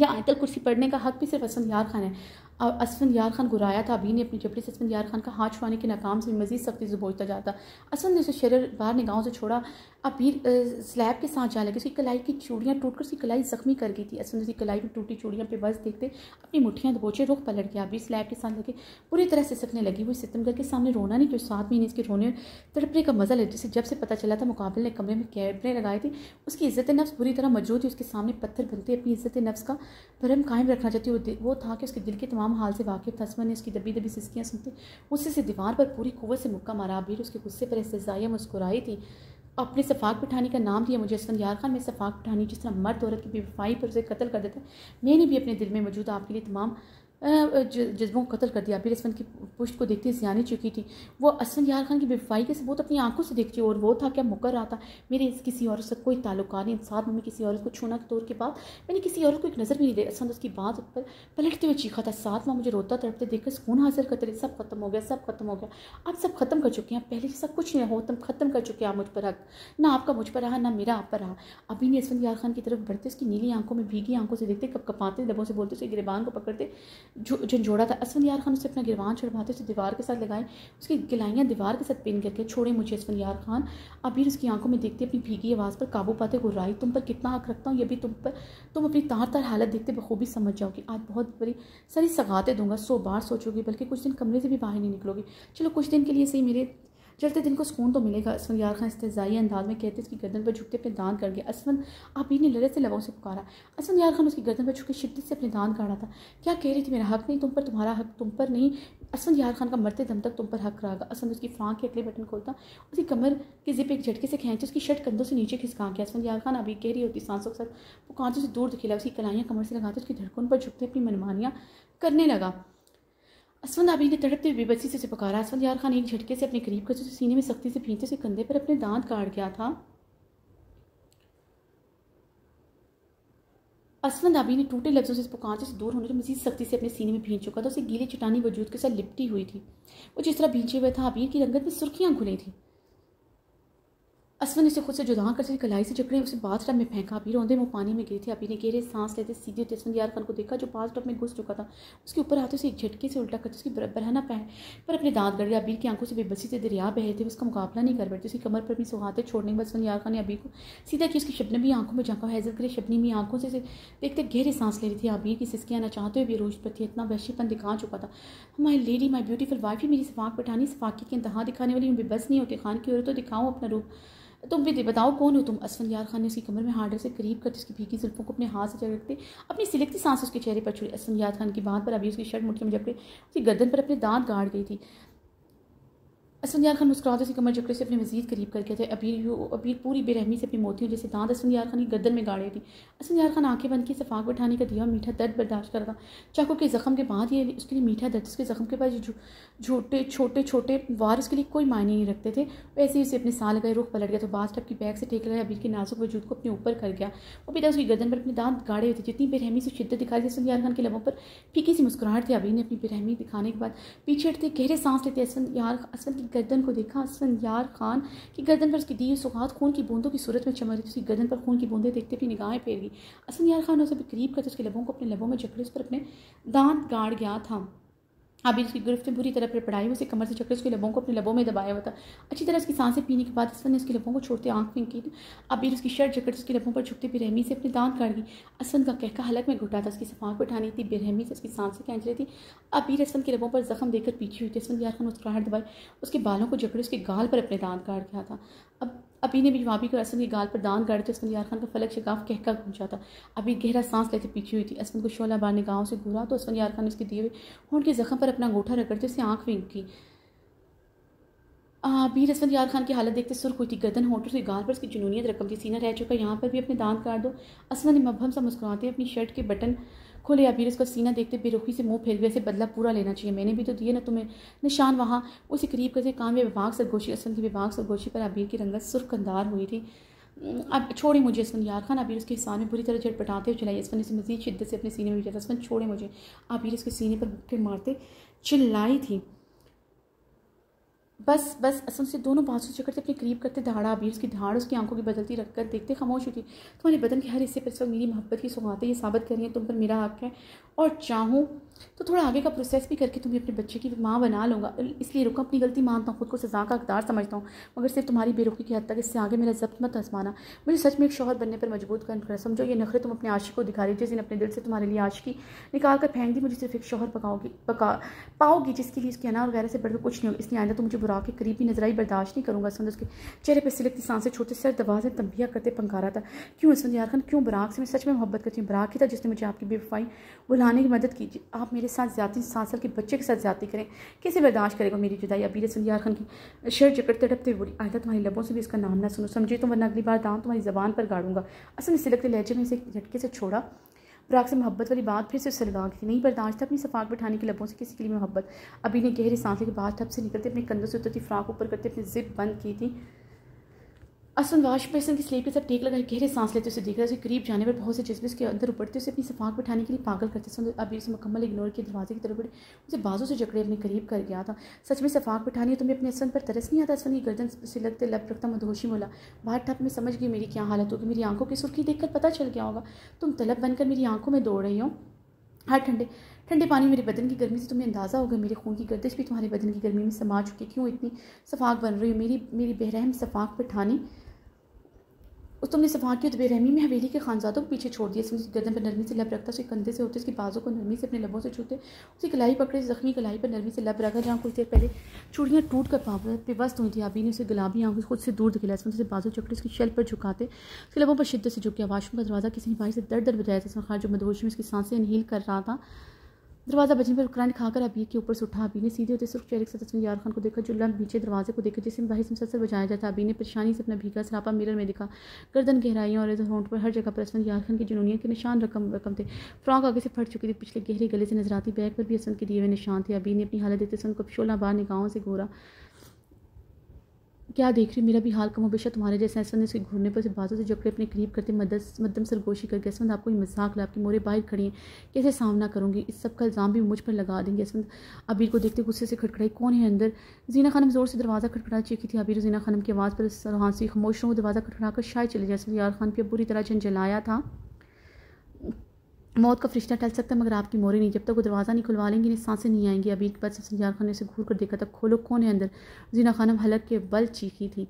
[SPEAKER 1] या आयतल कुर्सी पढ़ने का हक भी सिर्फ असमत यार खान है और असफंद यार खान गुराया था अभी ने अपनी जबड़ी से असफंद यार खान का हाथ छुआने के नाकाम से मजीद सख्ती से बोझता जाता असफंद ने उसे शेर बाहर निगाहों से छोड़ा अबीर स्लैब के साथ जाने लगे उसकी कलाई की चूड़ियाँ टूटकर उसकी कलाई जख्मी कर गई थी असल उसकी कलाई में टूटी चूड़ियाँ पे बस देखते अपनी मुठ्ठियाँ दबोचे रुख पलट गया अभी स्लैब के साथ लगे पूरी तरह से सकने लगी हुई सितम के सामने रोना नहीं जो साथ महीने इसके रोने तड़पने का मजा ले जिसे जब से पता चला था मुकाबले ने कमरे में कैबरे लगाए थे उसकी इज्जत नफ्स बुरी तरह मौजूद थी उसके सामने पत्थर बनते अपनी इज्जत नफ्स का भरम कायम रखना चाहती वो था कि उसके दिल के तमाम हाल से वाकिफ था ने उसकी दबी दबी सिस्कियाँ सुनती उससे से दीवार पर पूरी कुवत से मुक्का मारा अबीर उसके गुस्से पर एहतजाइया मुस्कुराई थी अपने सफाक पिठानी का नाम दिया मुझे यार खान में सफाक पिठानी जिस तरह मर्द औरत की बेवफाई पर उसे कत्ल कर देता है मैंने भी अपने दिल में मौजूद आपके लिए तमाम जज्बों को कत्ल कर दिया फिर असवंत की पुष्ट को देखते सियानी चुकी थी वो असवंत यार खान की बेफाई के सबूत तो अपनी आंखों से देखती और वो था क्या मुकर रहा था मेरे इस किसी औरत से कोई ताल्लुक नहीं साथ में किसी औरत को छूना के तौर के बाद मैंने किसी औरत को एक नज़र भी नहीं दी असवंत उसकी बात पर पलटते हुए चीखा था साथ में मुझे रोता तड़पते देखकर सुकून हासिल करते रहे सब खत्म हो गया सब खत्म हो गया आप सब खत्म कर चुके हैं पहले जैसा कुछ नहीं हो तुम खत्म कर चुके आप मुझ पर हक ना आपका मुझ पर रहा ना मेरा आप पर रहा अभी ने असवंत यार खान की तरफ बढ़ते उसकी नीली आंखों में भीगी आंखों से देखते कप कपाते लबों से बोलते उसे गिरबान को पकड़ते झंझोड़ा था असफन यार खान उसे अपना गिरवान चढ़वाते उसे दीवार के साथ लगाए उसकी गिलाइयाँ दीवार के साथ पिन करके छोड़े मुझे असफन यार खान अबीर उसकी आंखों में देखते अपनी भीगी आवाज़ पर काबू पाते गुर्राई तुम पर कितना हक रखता हूँ ये भी तुम पर तुम अपनी तार तार हालत देखते बखूबी समझ जाओगे आज बहुत बड़ी सारी सगातें दूंगा सौ बार सोचोगी बल्कि कुछ दिन कमरे से भी बाहर नहीं निकलोगी चलो कुछ दिन के लिए सही मेरे चलते दिन को सुकून तो मिलेगा असफन यार खान इस्तजाई अंदाज में कहते उसकी गर्दन पर झुकते अपने दांत कर गया आप ही ने लड़े से लबों से पुकारा असफन यार खान उसकी गर्दन पर झुके शिद्दत से अपने दांत काटा था क्या कह रही थी मेरा हक नहीं तुम पर तुम्हारा हक तुम पर नहीं असवंत यार खान का मरते दम तक तुम पर हक रहा असफन उसकी फांक के अगले बटन खोलता उसकी कमर के जिप एक झटके से खेचे उसकी शर्ट कंधों से नीचे खिसका गया असफन यार खान अभी कह रही होती सांसों के साथ वो कांचों से दूर दिखेला उसकी कलाइयाँ कमर से लगाते उसकी धड़कन पर झुकते अपनी मनमानियाँ करने लगा असवंद आबिद ने तड़पते हुए बच्ची से पुकारा असवंद यार खान एक झटके से अपने करीब का जो सीने में सख्ती से खींचे से कंधे पर अपने दांत काट गया था असवंद आबी ने टूटे लफ्जों से पुकारते से दूर होने से मजीद सख्ती से अपने सीने में भींच चुका था उसे गीले चटानी वजूद के साथ लिपटी हुई थी वो जिस तरह भींचे हुए था अबीर की रंगत में सुर्खियाँ घुली थी असमन इसे खुद से जुदा कर से कलाई से जकड़े उसे टब में फेंका अभी रोंदे वो पानी में गिरे थी अभी ने गहरे सांस लेते सीधे होते असमन यार खान को देखा जो टब में घुस चुका था उसके ऊपर हाथों से एक झटके से उल्टा करते उसकी बरहना पहन पर अपने दांत गड़ गया अबीर की आंखों से बेबसी से दरिया बह रहे थे उसका मुकाबला नहीं कर बैठते उसकी कमर पर भी सुहाते छोड़ने के बाद असमन यार खान ने अबीर को सीधा कि उसकी शबनमी आंखों में झाँका हैजत करे शबनमी आंखों से देखते गहरे सांस ले रही थी अबीर की सिस्कियाँ आना चाहते हुए भी रोज पर थी इतना वहशीपन दिखा चुका था my lady my beautiful wife ही मेरी सफाक बैठानी सफाकी की इंतहा दिखाने वाली मैं बेबस नहीं होती खान की और तो दिखाऊँ अपना रूप तुम भी दे बताओ कौन हो तुम असफन यार खान ने उसकी कमर में हार्डर से करीब कर उसकी भीगी जुल्फों को अपने हाथ से रखते अपनी सिलकती सांस उसके चेहरे पर छुड़ी असफन यार खान की बात पर अभी उसकी शर्ट मुठी में जबकि उसकी गर्दन पर अपने दांत गाड़ गई थी असफंदियार खान मुस्कुराते से कमर जकड़े से अपने मजीद करीब कर गए थे अबीर अबीर पूरी बेरहमी से अपनी मोती जैसे दांत असफंदियार खान की गर्दन में गाड़े थी यार खान आंखें बंद की सफाक बैठाने का दिया मीठा दर्द बर्दाश्त कर रहा चाकू के जख्म के बाद ये उसके लिए मीठा दर्द उसके जख्म के बाद छोटे छोटे छोटे वार उसके लिए कोई मायने नहीं रखते थे वैसे ही उसे अपने साल गए रुख पलट गया तो बाथ टप की बैग से टेक रहे अबीर के नाजुक वजूद को अपने ऊपर कर गया वो उसकी गर्दन पर अपने दांत गाड़े हुए थे जितनी बेरहमी से शिद्दत दिखाई थी असफंदियार खान के लबों पर फीकी सी मुस्कुराहट थी अबीर ने अपनी बेरहमी दिखाने के बाद पीछे हटते गहरे सांस लेते असफंद यार असफंद गर्दन को देखा असन यार खान की गर्दन पर उसकी दी सुगात खून की बूंदों की सूरत में चमक रही उसकी गर्दन पर खून की बूंदें देखते अपनी निगाहें फेर गई असन यार खान उसे करीब करते उसके लबों को अपने लबों में जकड़े उस पर अपने दांत गाड़ गया था आबिर उसकी गिरफ्त में बुरी तरह पर पड़ाई उसे कमर से चक्कर उसके लबों को अपने लबों में दबाया हुआ था अच्छी तरह उसकी सांसें पीने के बाद असफर ने उसके लबों को छोड़ते आंख में की आबिर उसकी शर्ट जकड़ उसके लबों पर झुकते बेरहमी से अपने दांत काट गई असन का कहका हलक में घुटा था उसकी सफाक उठानी थी बेरहमी से उसकी सांसें खेच रही थी आबिर असन के लबों पर जख्म देकर पीछे हुई थी असन यार खान मुस्कुराहट दबाई उसके बालों को जकड़े उसके गाल पर अपने दांत काट गया था अब अभी ने भी वाबी को असद के गाल पर दान गाड़े तो असमन यार खान का फलक शिकाफ कहकर पहुंचा था अभी गहरा सांस लेते पीछे हुई थी असमन को शोला बार ने गाँव से घूरा तो असमन यार खान ने उसके दिए हुए होंड के जख्म पर अपना अंगूठा रगड़ते उससे आँख की अभी रसमत यार खान की हालत देखते सुर्ख हुई थी गर्दन होटल से गाल पर उसकी जुनूनीत रकम थी सीना रह चुका यहाँ पर भी अपने दांत काट दो असमन ने मबहम सा मुस्कुराते अपनी शर्ट के बटन खोले फिर उसका सीना देखते बेरुखी से मुंह गया से बदला पूरा लेना चाहिए मैंने भी तो दिए ना तुम्हें निशान वहाँ उसे करीब करके कान में विभाग सरगोशी असल की विभाग सरगोशी पर अबीर की रंगत सुरकंदार हुई थी अब छोड़े मुझे असमन यार खान अबीर उसके हिसाब में बुरी तरह झटपटाते हुए चलाई असमन इसे मजीद शिद्दत से अपने सीने में जाता असमन छोड़े मुझे अबीर उसके सीने पर मुक्के मारते चिल्लाई थी बस बस असम से दोनों बाँसों चकड़ते अपने करीब करते धाड़ा अबीर उसकी धाड़ उसकी आंखों की बदलती रखकर देखते खामोश होती तुम्हारे बदन के हर हिस्से पर इस वक्त मेरी मोहब्बत की सुगातें ये साबित करें तुम पर मेरा हक है और चाहूँ तो थोड़ा आगे का प्रोसेस भी करके तुम्हें अपने बच्चे की माँ बना लूँगा इसलिए रुका अपनी गलती मानता हूँ खुद को सजा का अकदार समझता हूँ मगर सिर्फ तुम्हारी बेरुखी की हद तक इससे आगे मेरा जब्त मत आजमाना मुझे सच में एक शोहर बनने पर मजबूत कर कर समझो ये नखरे तुम अपने आशिक को दिखा रही जिसने अपने दिल से तुम्हारे लिए आशी निकाल कर फेंक दी मुझे सिर्फ एक शोहर पकाओगी पका पाओगी जिसके लिए उसके अना वगैरह से बढ़कर कुछ नहीं होगा इसलिए आइंदा तो मुझे बुरा के करीब भी नजराई बर्दाश्त नहीं करूँगा समझ उसके चेहरे पर सिलकती सांसें छोटे सर दवाजे तंबिया करते पंकारा था क्यों समझ यार खान क्यों बराक से मैं सच में मोहब्बत करती हूँ बराक ही था जिसने मुझे आपकी बेफाई बुलाने की मदद की आप आप मेरे साथ ज़्यादा सात साल के बच्चे के साथ ज़्यादा करें कैसे बर्दाश्त करेगा मेरी जुदाई अबीर सुनिया खान की शर्ट जकड़ तड़पते हुए आयदा तो तुम्हारे लबों से भी इसका नाम ना सुनो समझे तो वरना अगली बार दाम तुम्हारी ज़बान पर गाड़ूंगा असल सिलक के लहजे में इसे झटके से छोड़ा प्राग से मोहब्बत वाली बात फिर से सलवा की नहीं बर्दाश्त अपनी सफाक बैठाने के लबों से किसी के लिए मोहब्बत अभी ने गहरी सांसें के बाद ठप से निकलते अपने कंधों से उतरती फ्राक ऊपर करते अपनी जिप बंद की थी असन वाश पर्सन की स्लीप के साथ टेक लगाए गहरे सांस लेते उसे देख रहे है उसे करीब जाने पर बहुत से जज्बे उसके अंदर उपड़ते उसे अपनी सफाक बैठाने के लिए पागल करते सुन अभी उसे मुकम्मल इग्नोर किया दरवाजे की तरफ बढ़े उसे बाजू से जकड़े अपने करीब कर गया था सच में सफाक बैठानी है तुम्हें तो अपने असन पर तरस नहीं आता असन की गर्दन से लगते लब रखता मदहोशी मोला बाहर ठप में समझ गई मेरी क्या हालत होगी मेरी आंखों की सुर्खी देखकर पता चल गया होगा तुम तलब बनकर मेरी आंखों में दौड़ रही हो हर हाँ, ठंडे ठंडे पानी मेरे बदन की गर्मी से तुम्हें अंदाज़ा होगा मेरे खून की गर्दिश भी तुम्हारे बदन की गर्मी में समा चुकी क्यों इतनी सफाक बन रही हो मेरी मेरी बेरहम सफाक पर ठानी उस तुमने सफ़ा की बेरहमी में हवेली के खानजादों को पीछे छोड़ दिया उसकी गर्दन पर नरमी से लब रखता उसके कंधे से होते उसकी बाजों को नरमी से अपने लबों से छूते उसकी कलाई पकड़े जख्मी कलाई पर नरमी से लब रखा जहाँ कुछ देर पहले चूड़ियाँ टूट कर पावर पे वस्त हुई थी अभी ने उसे गुलाबी आंखों खुद से दूर दिखलाया इसमें उसे बाजू चकड़े उसकी शल पर झुकाते उसके लबों पर शिद्दत से झुक गया वाशरूम का दरवाज़ा किसी ने बाहर से दर्द दर बजाया था इसमें खार जो मदहोश में उसकी सांसें नहील कर रहा था दरवाज़ा बजने पर करंट खाकर अबीर के ऊपर से उठा अभी ने सीधे होते सुर्ख चेहरे के साथ यार खान को देखा जो लंब नीचे दरवाजे को देखा जिसमें बाहर मुसलसल बजाया जाता अभी ने परेशानी से अपना भीगा सरापा मिरर में देखा गर्दन गहराइयों और होंट पर हर जगह पर असमत यार खान की जुनूनियत के निशान रकम रकम थे फ्रॉक आगे से फट चुकी थी पिछले गहरे गले से नजराती बैग पर भी असमत के दिए हुए निशान थे अभी ने अपनी हालत देते सन को शोला बार निगाहों से घोरा क्या देख रही मेरा भी हाल कम हमेशा तुम्हारे जैसे ऐसा ने उसके घूरने पर से बातों से जकड़े अपने करीब करते मदस मदम सरगोशी करके असमंद आपको ये मजाक लाभ की मोरे बाहर खड़ी हैं कैसे सामना करूँगी इस सब का इल्ज़ाम भी मुझ पर लगा देंगे असमंद अबीर को देखते गुस्से से खटखड़ाई कौन है अंदर जीना खानम ज़ोर से दरवाज़ा खटखड़ा चीखी थी अबीर जीना खानम की आवाज़ पर सरहान से खामोश रहो दरवाज़ा खटखड़ा कर शायद चले जाए यार खान पर बुरी तरह झंझलाया था मौत का फरिश्ता टल सकता है मगर आपकी मोरे नहीं जब तक वो दरवाज़ा नहीं खुलवा लेंगी इन्हें सांसें नहीं आएंगी अभी बार सबसे यार खाने से घूर कर देखा था खोलो कौन है अंदर जीना खानम हलक के बल चीखी थी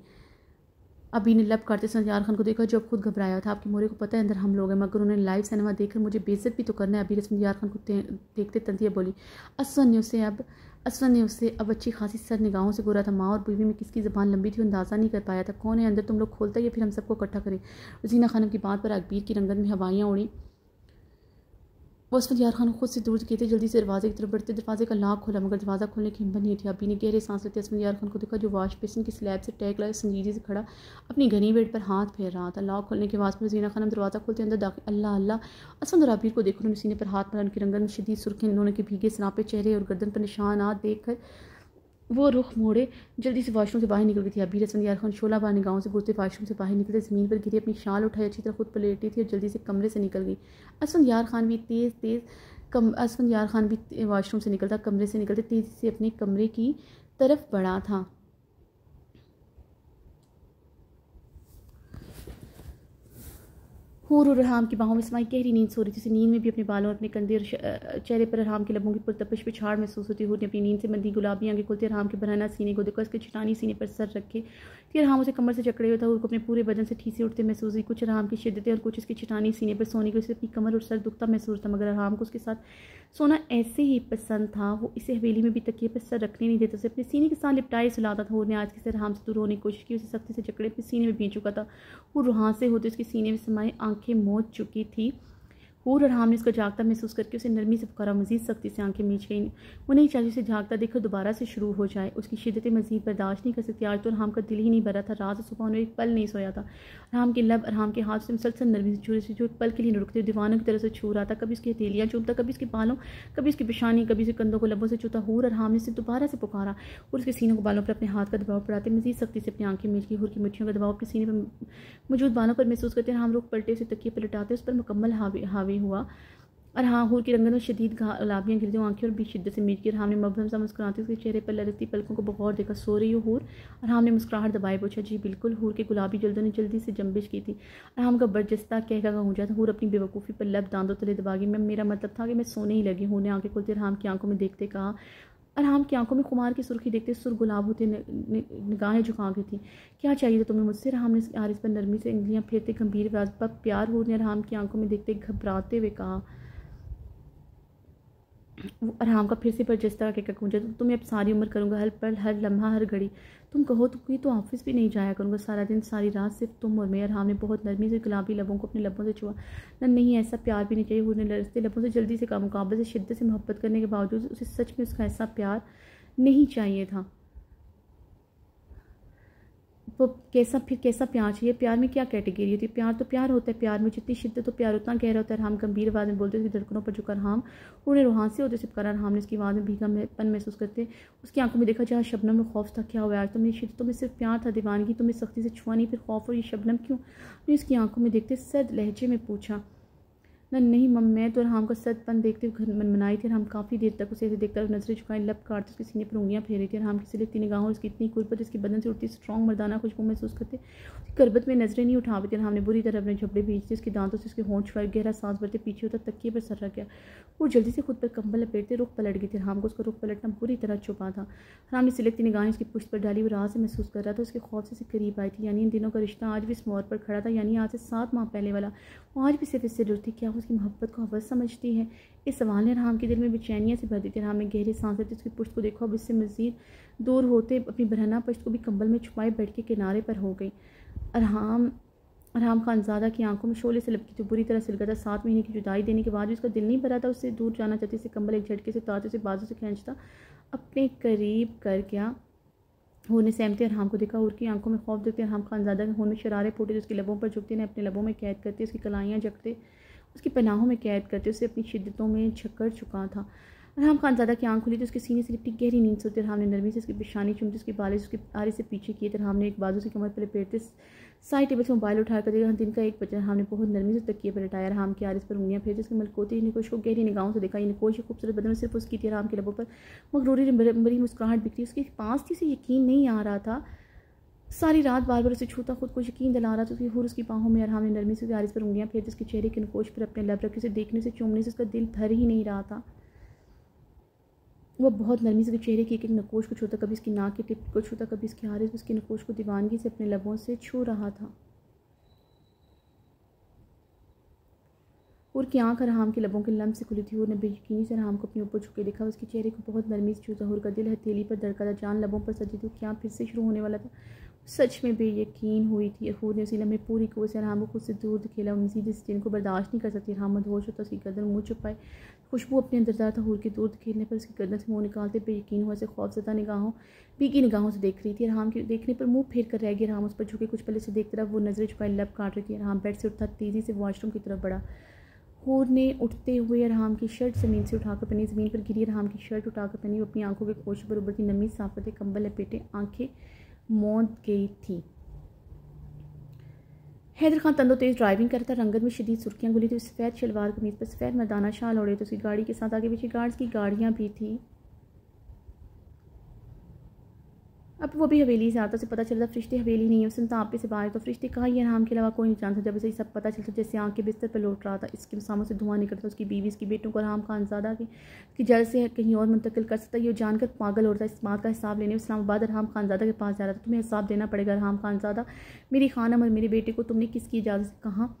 [SPEAKER 1] अभी ने लब करते संजार खान को देखा जो अब खुद घबराया था आपके मोरे को पता है अंदर हम लोग हैं मगर उन्होंने लाइव सिनेमा देखकर मुझे बेजत भी तो करना है अभी संजार खान को देखते तंदिया बोली असवन ने उसे अब असवन ने उसे अब अच्छी खासी सर निगाहों से गोरा था माँ और बीवी में किसकी ज़बान लंबी थी अंदाज़ा नहीं कर पाया था कौन है अंदर तुम लोग खोलता या फिर हम सबको इकट्ठा करें जीना खानम की बात पर अकबीर की रंगत में हवाइयाँ उड़ी बस फिर यार खान खुद से दूर थे जल्दी से दरवाजे की तरफ बढ़ते दरवाजे का लाख खोला मगर दरवाज़ा खोलने की हिम्मत नहीं थी अभी ने गहरे सांस लेते असमत यार खान को देखा जो वाश बेसिन की स्लैब से टैग लगा संजीदगी से खड़ा अपनी घनी बेड पर हाथ फेर रहा था लाख खोलने के बाद में खान दरवाज़ा खोलते अंदर दाखिल अल्लाह अल्लाह असम दराबीर को देखो उन्होंने सीने पर हाथ पर उनकी रंगन शदीद सुर्खी उन्होंने के भीगे सनापे चेहरे और गर्दन पर निशानात देख कर वो रुख मोड़े जल्दी से वाशरूम से बाहर निकल गई थी अभी रसमंद यार खान शोला बार गाँव से घुसते वाशरूम से बाहर निकलते ज़मीन पर गिरी अपनी शाल उठाई अच्छी तरह खुद पलेटी थी और जल्दी से कमरे से निकल गई असफंद यार खान भी तेज़ तेज़ कम असफंद यार खान भी वाशरूम से निकलता कमरे से निकलते तेज़ी से अपने कमरे की तरफ बढ़ा था सुकूर और रहाम की बाहों में समाई गहरी नींद सो रही थी नींद में भी अपने बालों अपने कंधे और चेहरे पर रहाम के लबों की पुरतपिश पिछाड़ छाड़ महसूस होती हुई अपनी नींद से मंदी गुलाबी आगे खुलते रहाम के बनाना सीने को देखो इसके छिटानी सीने पर सर रखे फिर रहाम उसे कमर से जकड़े हुए था उसको अपने पूरे बदन से ठीसे उठते महसूस हुई कुछ रहाम की शिद्दतें और कुछ उसकी छिटानी सीने पर सोने की उसे अपनी कमर और सर दुखता महसूस था मगर रहाम को उसके साथ सोना ऐसे ही पसंद था वो इसे हवेली में भी तकिए पर सर रखने नहीं देता उसे अपने सीने के साथ लिपटाए सुलाता था और आज के सर से दूर होने की कोशिश की उसे सख्ती से जकड़े अपने सीने में बीन चुका था वो रुहा से होते उसके सीने में समाए आंखें आंखें मोच चुकी थी हूर और हाम ने इसको जागता महसूस करके उसे नरमी से पुकारा मजीद सख्ती से आंखें मीच गई वो नहीं चाहती उसे जागता देखो दोबारा से शुरू हो जाए उसकी शिदत मजीद बर्दाश्त नहीं कर सकती आज तो हाम का दिल ही नहीं भरा था रात सुबह उन्होंने एक पल नहीं सोया था राम के लब राम के हाथ से मुसलसल नरमी से छू रहे जो एक पल के लिए रुकते दीवानों की तरह से छू रहा था कभी उसकी हथेलियाँ चूमता कभी उसके बालों कभी उसकी पेशानी कभी उसके कंधों को लबों से छूता हूर और हाम ने उसे दोबारा से पुकारा और उसके सीनों को बालों पर अपने हाथ का दबाव पड़ाते मजीद सख्ती से अपनी आंखें मीच गई हूर की मिट्टियों का दबाव अपने सीने पर मौजूद बालों पर महसूस करते हैं हम रुख पलटे उसे तकिए पलटाते उस पर मुकम्मल हावी हावी में हुआ और हाँ हूर की रंगन में तो शदीद गुलाबियाँ गिर हुए आंखें और भी शिद्दत से मीट गिर हमने मबहम सा मुस्कुराते उसके चेहरे पर लरकती पलकों को बहुत देखा सो रही हो हूर और हमने मुस्कुराहट दबाए पूछा जी बिल्कुल हूर के गुलाबी जल्दों ने जल्दी से जंबिश की थी और हम का बर्जस्ता कह का हो जाता हूर अपनी बेवकूफ़ी पर लब दांदों तले दबागी मैं मेरा मतलब था कि मैं सोने ही लगी हूँ ने आँखें खुलते हम की आंखों में देखते कहा आराम की आंखों में कुमार की सुर्खी देखते सुर गुलाब होते निगाहें झुका गई थी क्या चाहिए था तुम्हें मुझसे राम ने आरिस पर नरमी से उंगलियां फेरते गंभीर व्याज पर प्यार होने आराम की आंखों में देखते घबराते हुए कहा आराम हाँ, का फिर से पर जिस तरह के गूंजा तो तुम्हें अब सारी उम्र करूँगा हर पल हर लम्हा हर घड़ी तुम कहो तो कोई तो ऑफिस भी नहीं जाया करूँगा सारा दिन सारी रात सिर्फ तुम और मैं अरहाम ने बहुत नरमी से गुलाबी लबों को अपने लबों से छुआ न नहीं ऐसा प्यार भी नहीं चाहिए उसने लड़ते लबों से जल्दी से का मुकाबले से शिद्दत से मोहब्बत करने के बावजूद उसे सच में उसका ऐसा प्यार नहीं चाहिए था वो कैसा फिर कैसा प्यार चाहिए प्यार में क्या कैटेगरी होती है प्यार तो प्यार होता है प्यार में जितनी शिद्दत तो प्यार उतना गहरा होता है हम गंभीर आवाज़ में बोलते हैं उसकी धड़कनों पर झुकर हम उन्हें रूहान से होते सिपकार हम ने उसकी आवाज़ में भीगा पन महसूस करते उसकी आंखों में देखा जहाँ शबनम में खौफ था क्या हुआ आज तुम्हें शिद्दत में सिर्फ प्यार था दीवानगी तुम्हें सख्ती से छुआ नहीं फिर खौफ और ये शबनम क्यों उसकी आंखों में देखते सर्द लहजे में पूछा ना नहीं मम मैं तो रहाम का सतपन देखते हुए मनमनाई थी हम काफ़ी देर तक उसे ऐसे देखता हुआ नजरें झुकाए लप काटते उसके सीने पर उंगलियाँ फेरी और रहाम किसी सिलती निगाहों उसकी इतनी कुर्बत उसके बदन से उठती स्ट्रॉग मर्दाना खुशबू महसूस करते करबत में नजरें नहीं उठा पाती रहाम ने बुरी तरह अपने झपड़े भेज दिए उसके दांतों से उसके होंठ छुड़ाए गहरा सांस भरते पीछे होता तकिए पर सर रख गया और जल्दी से खुद पर कंबल लपेटते रुख पलट गई थी रहाम को उसका रुख पलटना बुरी तरह छुपा था रहाम ने सिलती निगाहें उसकी पुष्ट पर डाली और राह से महसूस कर रहा था उसके खौफ से करीब आई थी यानी इन दिनों का रिश्ता आज भी इस मोर पर खड़ा था यानी आज से सात माह पहले वाला आज भी सिर्फ इससे जुड़ती क्या हो उसकी मोहब्बत को हवस समझती है इस सवाल ने राम के दिल में बेचैनिया से भर दी थी राम ने गहरे सांस लेते उसकी पुश्त को देखो अब इससे मज़ीद दूर होते अपनी बरहना पश्त को भी कंबल में छुपाए बैठ के किनारे पर हो गई राम राम खानजादा की आंखों में शोले से लपकी थी बुरी तरह सिलका था सात महीने की जुदाई देने के बाद भी उसका दिल नहीं भरा था उससे दूर जाना चाहती उसे कंबल एक झटके से उतारते उसे बाजू से खींचता अपने करीब कर गया हूर ने सहमते हराम को देखा और की आंखों में खौफ देखते हराम खानजादा के होने शरारे फूटे उसके लबों पर झुकते ने अपने लबों में कैद करते उसकी कलाइयाँ जगते उसकी पनाहों में कैद करते उसे अपनी शिद्दतों में छक्कर चुका था अरहम खान ज़्यादा की आंख खुली तो उसके सीने से लिपटी गहरी नींद सोते तिरहाम ने नरमी से उसकी पेशानी चुमती उसके बाले उसके आरे से पीछे किए तिरहाम ने एक बाजू से कमर पर लपेटते साइड टेबल से मोबाइल उठाकर देखा दिन का एक बच्चा हमने बहुत नरमी से तकिए पर लटाया राम के आरस पर उंगलियां फिर जिसके मलकोती ने कोश को गहरी निगाहों से देखा ये निकोश खूबसूरत बदन में सिर्फ उसकी थी राम के लबों पर मगरूरी बड़ी मुस्कुराहट बिखरी उसके पास थी से यकीन नहीं आ रहा था सारी रात बार बार उसे छूता खुद को यकीन दिला रहा था उसकी हुर उसकी बाहों में आराम ने नरमी से आरिस पर उंगलियाँ फिर उसके चेहरे के नकोश पर अपने लब रखे उसे देखने से चूमने से उसका दिल भर ही नहीं रहा था वह बहुत नरमी से उसके चेहरे के एक एक नकोश को छूता कभी उसकी नाक के टिप को छूता कभी उसकी हारिस उसकी नकोश को दीवानगी से अपने लबों से छू रहा था और की आंख हराम के लबों के लम से खुली थी और ने बेयकीनी से हराम को अपने ऊपर झुके देखा उसके चेहरे को बहुत नरमी से छूता और का दिल हथेली पर धड़का था जान लबों पर सजी थी क्या फिर से शुरू होने वाला था सच में भी यकीन हुई थी हूर ने उसी में पूरी कुत से राम खुद से दूर धकेला मजीद इस दिन को बर्दाश्त नहीं कर सकती राम होश होता उसकी गर्दन मुँह छुपाए खुशबू अपने अंदरदार तहूर के दूर धकेलने पर उसकी गर्दन से मुँह निकालते पर यकीन हुआ से खौफजदा निगाहों पीकी निगाहों से देख रही थी राम के देखने पर मुँह फेर कर रह गया राम उस पर झुके कुछ पहले से देखते रहा वो नजरें छुपाए लब काट रही थी राम बेड से उठा तेज़ी से वॉशरूम की तरफ बढ़ा हूर ने उठते हुए राम की शर्ट ज़मीन से उठाकर पहनी ज़मीन पर गिरी राम की शर्ट उठाकर पहनी वो अपनी आंखों के कोश पर उबरती नमी साफ करते कंबल लपेटे आंखें मौत गई थी हैदर खान तंदो तेज ड्राइविंग करता रंगत में शदीद सुर्खियाँ गुली थी तो सफ़ेद शलवार कमीज पर सफ़ेद मर्दाना शाल ओढ़े थे तो उसकी गाड़ी के साथ आगे पीछे गार्ड्स की गाड़ियाँ भी थी अब वो भी हवेली से आता उसे पता चलता फरिश्ते हवेली नहीं है उसने तो आपे से बाहर तो फरिश्ते कहा यह नाम के अलावा कोई नहीं जानता जब उसे सब पता चलता जैसे आँख के बिस्तर पर लौट रहा था इसके सामों से धुआं निकलता उसकी बीवी उसकी बेटों को राम खान ज़्यादा की जल्द से कहीं और मुंतकिल कर सकता है ये जानकर पागल होता है इस बात का हिसाब लेने इस्लामाबाद राम खान ज़्यादा के पास जा रहा था तुम्हें हिसाब देना पड़ेगा राम खान ज़्यादा मेरी खानम और मेरे बेटे को तुमने किसकी इजाज़त से कहा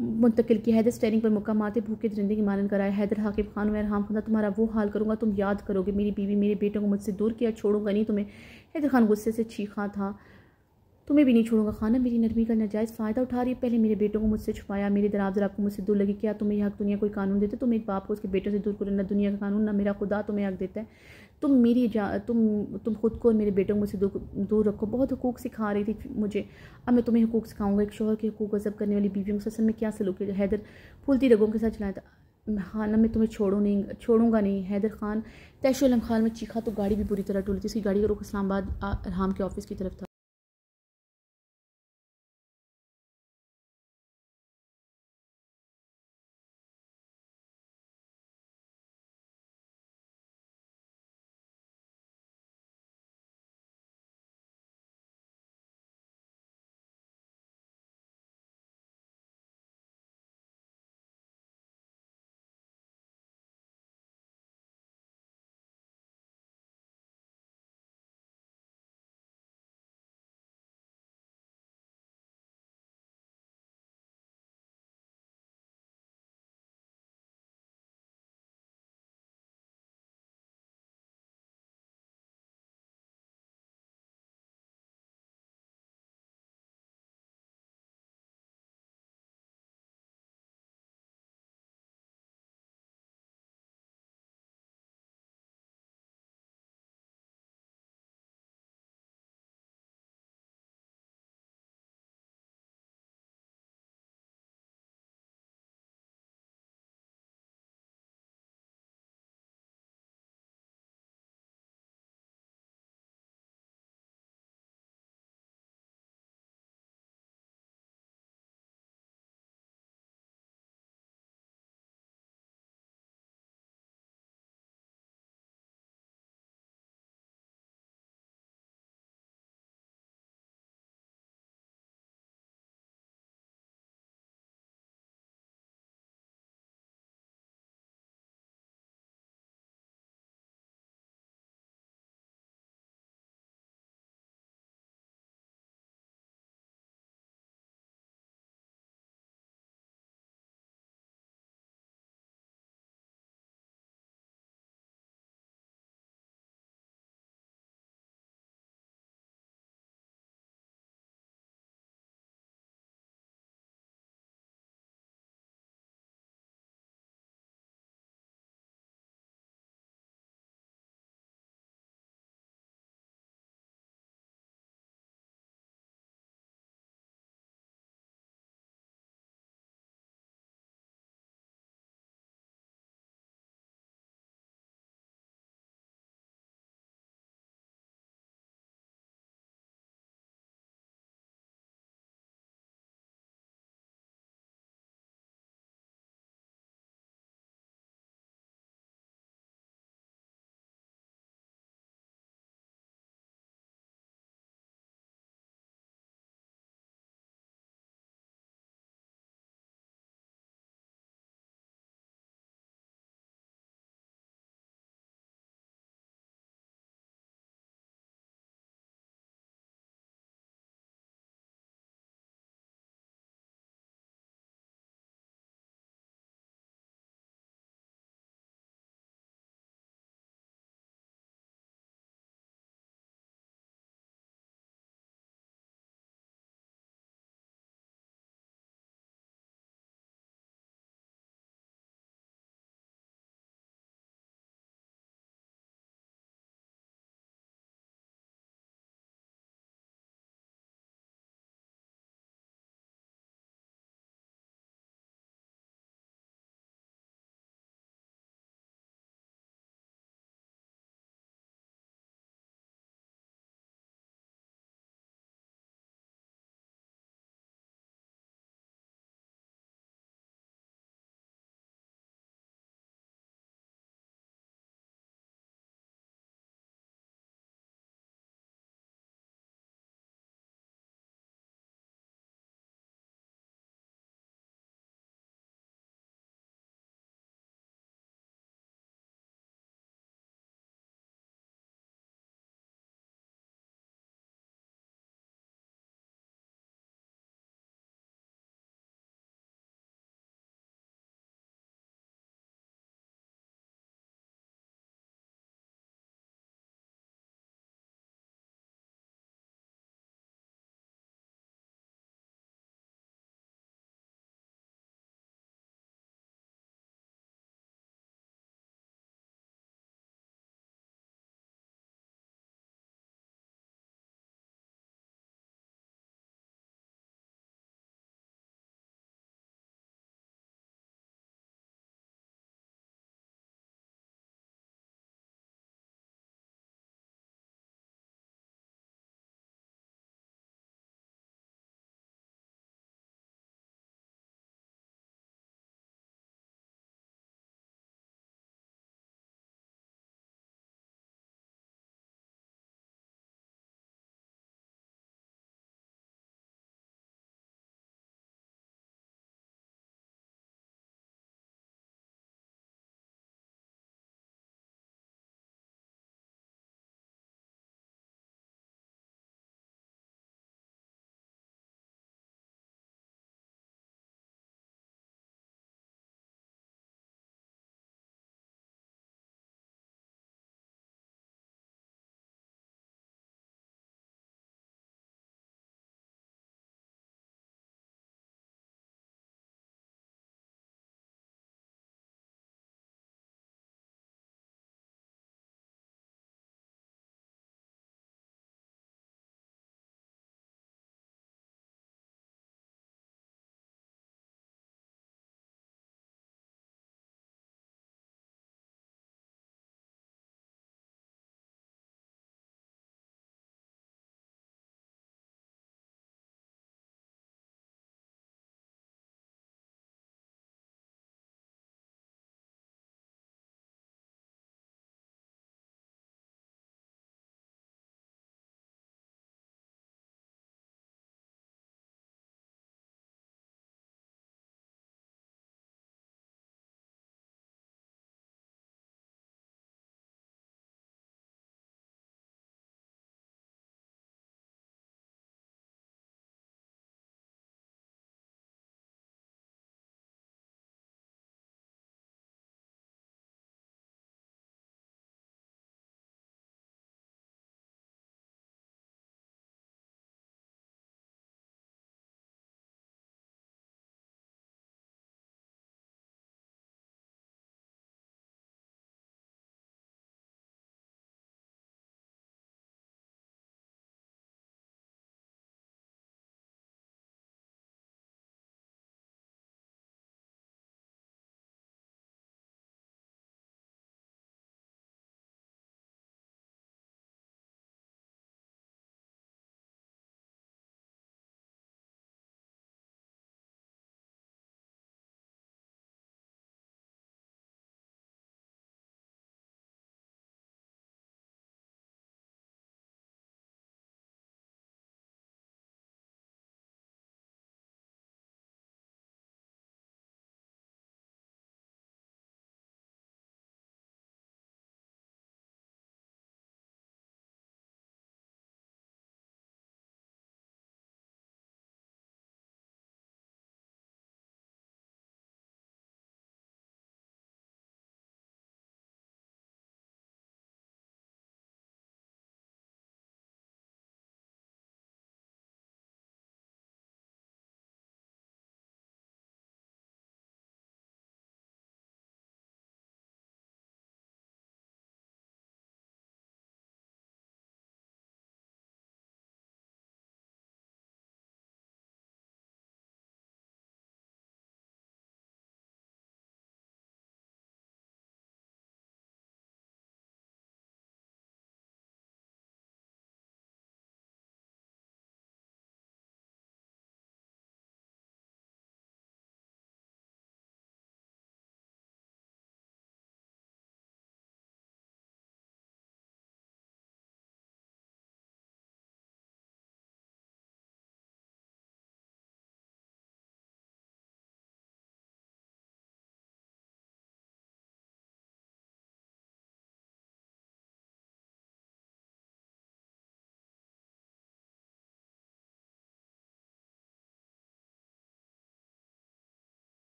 [SPEAKER 1] मुंतकिल की हैदर स्टेरिंग पर मुक्का मारते भूखे दरिंदे की मानन कराया हैदर हाकिब खान में राम खान तुम्हारा वो हाल करूँगा तुम याद करोगे मेरी बीवी मेरे बेटों को मुझसे दूर किया छोड़ूंगा नहीं तुम्हें हैदर तो खान गुस्से से चीखा था तुम्हें भी नहीं छोड़ूंगा खाना मेरी नरमी का नजायज़ फ़ायदा उठा रही है पहले मेरे बेटों को मुझसे छुपाया मेरे दराब जरा को मुझसे दूर लगी क्या तुम्हें हक दुनिया कोई कानून देते तुम एक बाप को उसके बेटों से दूर करो ना दुनिया का कानून ना मेरा खुदा तुम्हें हक देता है तुम मेरी जा तुम तुम खुद को और मेरे बेटों को मुझसे दूर दूर रखो बहुत हकूक सिखा रही थी मुझे अब मैं तुम्हें हकूक सिखाऊंगा एक शोहर के हकूक गजब करने वाली बीवियों के ससन में क्या सलूक हैदर फूलती रगों के साथ चलाया था खाना हाँ, मैं तुम्हें छोड़ू नहीं
[SPEAKER 3] छोड़ूंगा
[SPEAKER 2] नहीं हैदर खान तैशुलम खान में चीखा तो गाड़ी भी बुरी तरह टूटी थी उसकी गाड़ी का रुख इस्लामाबाद राम के ऑफिस की तरफ था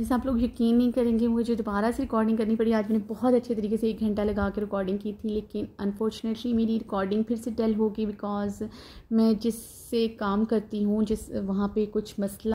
[SPEAKER 3] जैसे आप लोग यकीन नहीं करेंगे मुझे दोबारा से रिकॉर्डिंग करनी पड़ी
[SPEAKER 1] आज मैंने बहुत अच्छे तरीके से एक घंटा लगा के रिकॉर्डिंग की थी लेकिन अनफॉर्चुनेटली मेरी रिकॉर्डिंग फिर से डल होगी बिकॉज मैं जिससे काम करती हूँ जिस वहाँ पे कुछ मसला